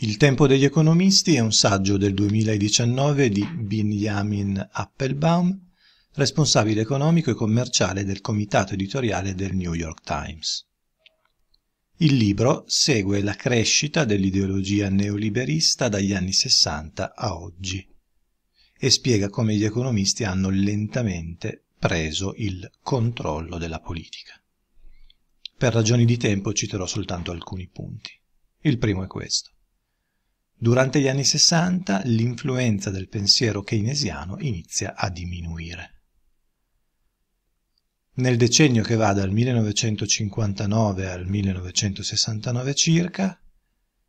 Il tempo degli economisti è un saggio del 2019 di Binyamin Appelbaum, responsabile economico e commerciale del comitato editoriale del New York Times. Il libro segue la crescita dell'ideologia neoliberista dagli anni 60 a oggi e spiega come gli economisti hanno lentamente preso il controllo della politica. Per ragioni di tempo citerò soltanto alcuni punti. Il primo è questo. Durante gli anni 60 l'influenza del pensiero keynesiano inizia a diminuire. Nel decennio che va dal 1959 al 1969 circa,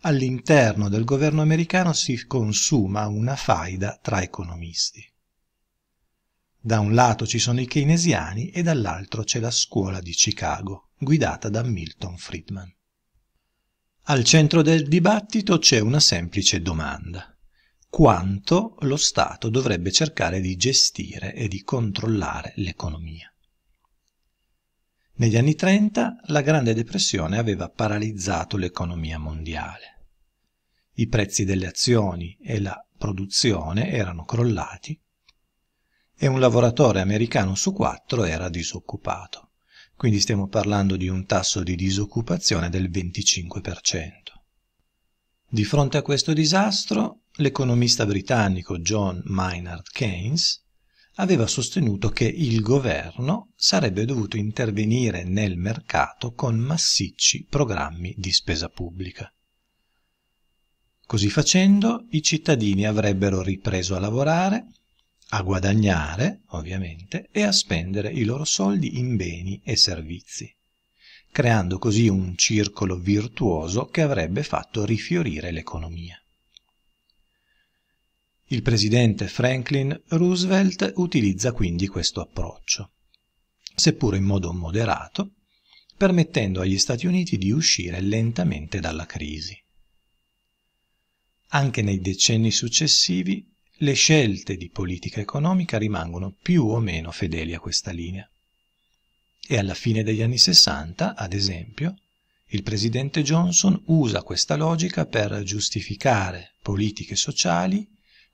all'interno del governo americano si consuma una faida tra economisti. Da un lato ci sono i keynesiani e dall'altro c'è la scuola di Chicago, guidata da Milton Friedman. Al centro del dibattito c'è una semplice domanda. Quanto lo Stato dovrebbe cercare di gestire e di controllare l'economia? Negli anni 30 la Grande Depressione aveva paralizzato l'economia mondiale. I prezzi delle azioni e la produzione erano crollati e un lavoratore americano su quattro era disoccupato. Quindi stiamo parlando di un tasso di disoccupazione del 25%. Di fronte a questo disastro, l'economista britannico John Maynard Keynes aveva sostenuto che il governo sarebbe dovuto intervenire nel mercato con massicci programmi di spesa pubblica. Così facendo i cittadini avrebbero ripreso a lavorare a guadagnare, ovviamente, e a spendere i loro soldi in beni e servizi, creando così un circolo virtuoso che avrebbe fatto rifiorire l'economia. Il presidente Franklin Roosevelt utilizza quindi questo approccio, seppure in modo moderato, permettendo agli Stati Uniti di uscire lentamente dalla crisi. Anche nei decenni successivi le scelte di politica economica rimangono più o meno fedeli a questa linea. E alla fine degli anni 60, ad esempio, il presidente Johnson usa questa logica per giustificare politiche sociali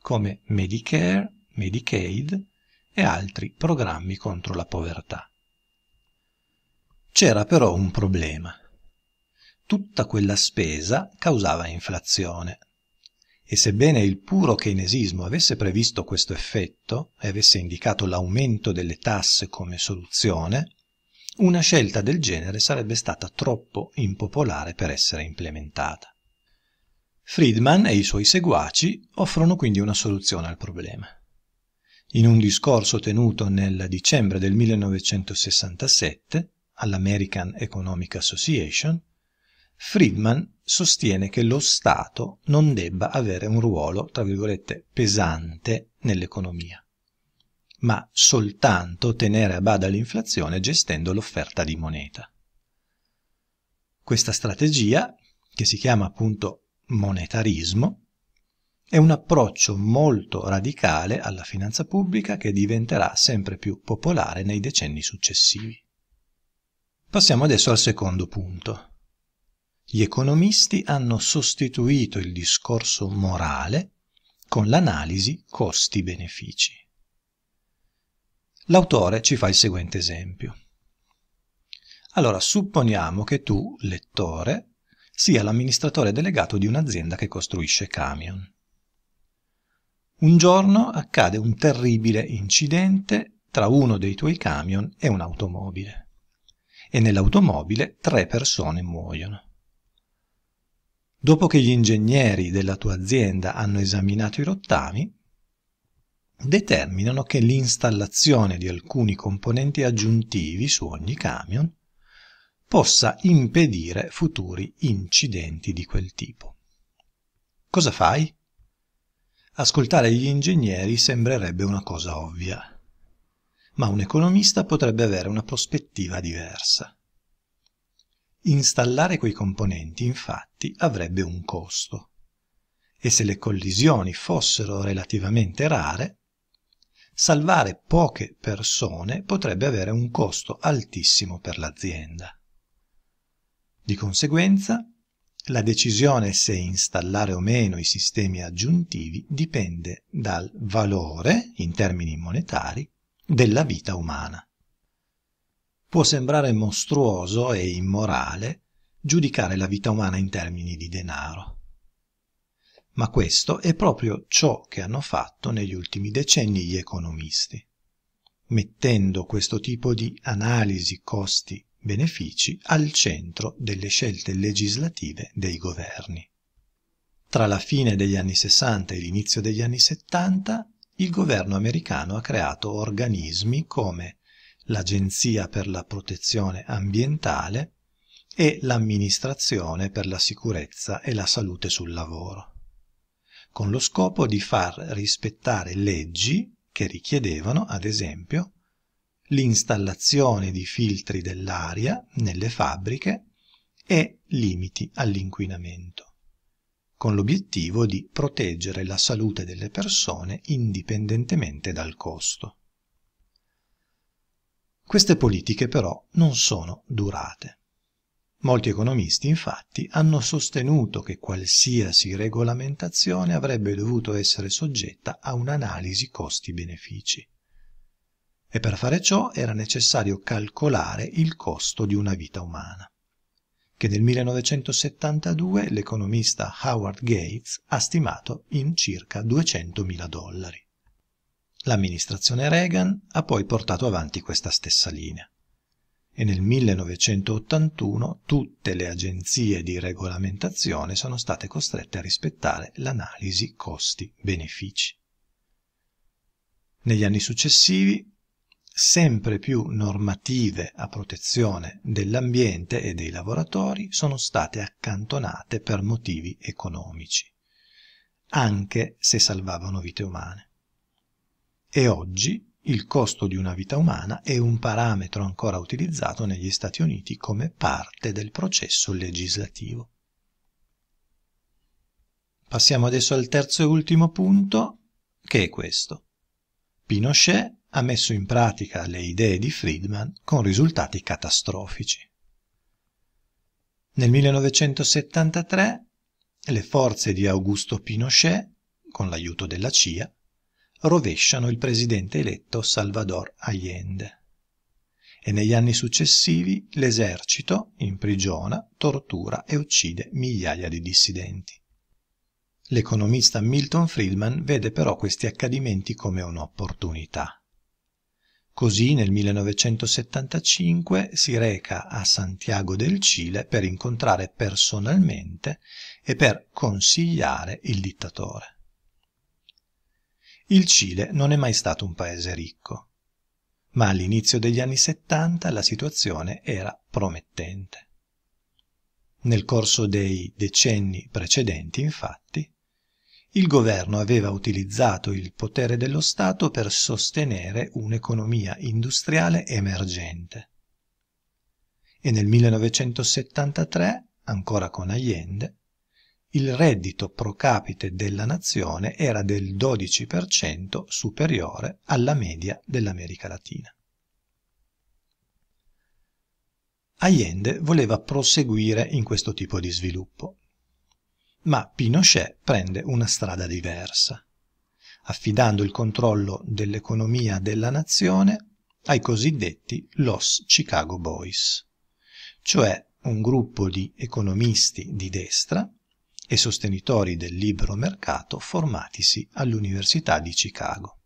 come Medicare, Medicaid e altri programmi contro la povertà. C'era però un problema. Tutta quella spesa causava inflazione e sebbene il puro keynesismo avesse previsto questo effetto e avesse indicato l'aumento delle tasse come soluzione, una scelta del genere sarebbe stata troppo impopolare per essere implementata. Friedman e i suoi seguaci offrono quindi una soluzione al problema. In un discorso tenuto nel dicembre del 1967 all'American Economic Association, Friedman sostiene che lo Stato non debba avere un ruolo, tra virgolette, pesante nell'economia, ma soltanto tenere a bada l'inflazione gestendo l'offerta di moneta. Questa strategia, che si chiama appunto monetarismo, è un approccio molto radicale alla finanza pubblica che diventerà sempre più popolare nei decenni successivi. Passiamo adesso al secondo punto, gli economisti hanno sostituito il discorso morale con l'analisi costi-benefici. L'autore ci fa il seguente esempio. Allora, supponiamo che tu, lettore, sia l'amministratore delegato di un'azienda che costruisce camion. Un giorno accade un terribile incidente tra uno dei tuoi camion e un'automobile e nell'automobile tre persone muoiono. Dopo che gli ingegneri della tua azienda hanno esaminato i rottami, determinano che l'installazione di alcuni componenti aggiuntivi su ogni camion possa impedire futuri incidenti di quel tipo. Cosa fai? Ascoltare gli ingegneri sembrerebbe una cosa ovvia, ma un economista potrebbe avere una prospettiva diversa. Installare quei componenti infatti avrebbe un costo e se le collisioni fossero relativamente rare, salvare poche persone potrebbe avere un costo altissimo per l'azienda. Di conseguenza, la decisione se installare o meno i sistemi aggiuntivi dipende dal valore, in termini monetari, della vita umana. Può sembrare mostruoso e immorale giudicare la vita umana in termini di denaro. Ma questo è proprio ciò che hanno fatto negli ultimi decenni gli economisti, mettendo questo tipo di analisi costi-benefici al centro delle scelte legislative dei governi. Tra la fine degli anni 60 e l'inizio degli anni 70 il governo americano ha creato organismi come l'Agenzia per la protezione ambientale e l'Amministrazione per la sicurezza e la salute sul lavoro, con lo scopo di far rispettare leggi che richiedevano, ad esempio, l'installazione di filtri dell'aria nelle fabbriche e limiti all'inquinamento, con l'obiettivo di proteggere la salute delle persone indipendentemente dal costo. Queste politiche però non sono durate. Molti economisti infatti hanno sostenuto che qualsiasi regolamentazione avrebbe dovuto essere soggetta a un'analisi costi-benefici. E per fare ciò era necessario calcolare il costo di una vita umana, che nel 1972 l'economista Howard Gates ha stimato in circa 200.000 dollari. L'amministrazione Reagan ha poi portato avanti questa stessa linea e nel 1981 tutte le agenzie di regolamentazione sono state costrette a rispettare l'analisi costi-benefici. Negli anni successivi sempre più normative a protezione dell'ambiente e dei lavoratori sono state accantonate per motivi economici, anche se salvavano vite umane e oggi il costo di una vita umana è un parametro ancora utilizzato negli Stati Uniti come parte del processo legislativo. Passiamo adesso al terzo e ultimo punto, che è questo. Pinochet ha messo in pratica le idee di Friedman con risultati catastrofici. Nel 1973 le forze di Augusto Pinochet, con l'aiuto della CIA, rovesciano il presidente eletto Salvador Allende e negli anni successivi l'esercito imprigiona, tortura e uccide migliaia di dissidenti. L'economista Milton Friedman vede però questi accadimenti come un'opportunità. Così nel 1975 si reca a Santiago del Cile per incontrare personalmente e per consigliare il dittatore. Il Cile non è mai stato un paese ricco, ma all'inizio degli anni 70 la situazione era promettente. Nel corso dei decenni precedenti, infatti, il governo aveva utilizzato il potere dello Stato per sostenere un'economia industriale emergente. E nel 1973, ancora con Allende, il reddito pro capite della nazione era del 12% superiore alla media dell'America Latina. Allende voleva proseguire in questo tipo di sviluppo, ma Pinochet prende una strada diversa, affidando il controllo dell'economia della nazione ai cosiddetti Los Chicago Boys, cioè un gruppo di economisti di destra e sostenitori del libero mercato formatisi all'Università di Chicago,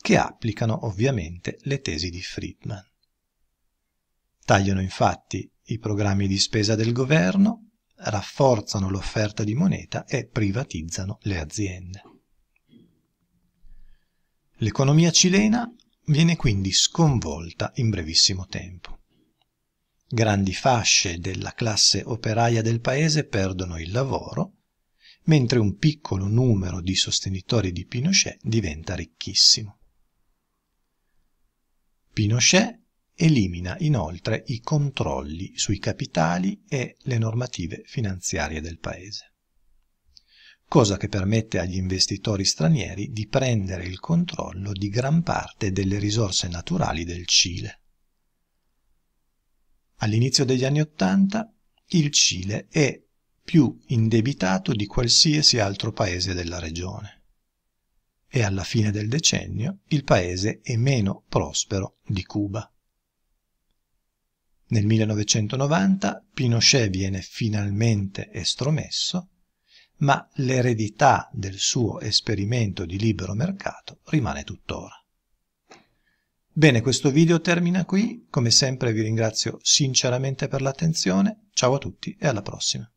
che applicano ovviamente le tesi di Friedman. Tagliano infatti i programmi di spesa del governo, rafforzano l'offerta di moneta e privatizzano le aziende. L'economia cilena viene quindi sconvolta in brevissimo tempo grandi fasce della classe operaia del paese perdono il lavoro, mentre un piccolo numero di sostenitori di Pinochet diventa ricchissimo. Pinochet elimina inoltre i controlli sui capitali e le normative finanziarie del paese, cosa che permette agli investitori stranieri di prendere il controllo di gran parte delle risorse naturali del Cile. All'inizio degli anni Ottanta il Cile è più indebitato di qualsiasi altro paese della regione e alla fine del decennio il paese è meno prospero di Cuba. Nel 1990 Pinochet viene finalmente estromesso, ma l'eredità del suo esperimento di libero mercato rimane tuttora. Bene, questo video termina qui, come sempre vi ringrazio sinceramente per l'attenzione, ciao a tutti e alla prossima.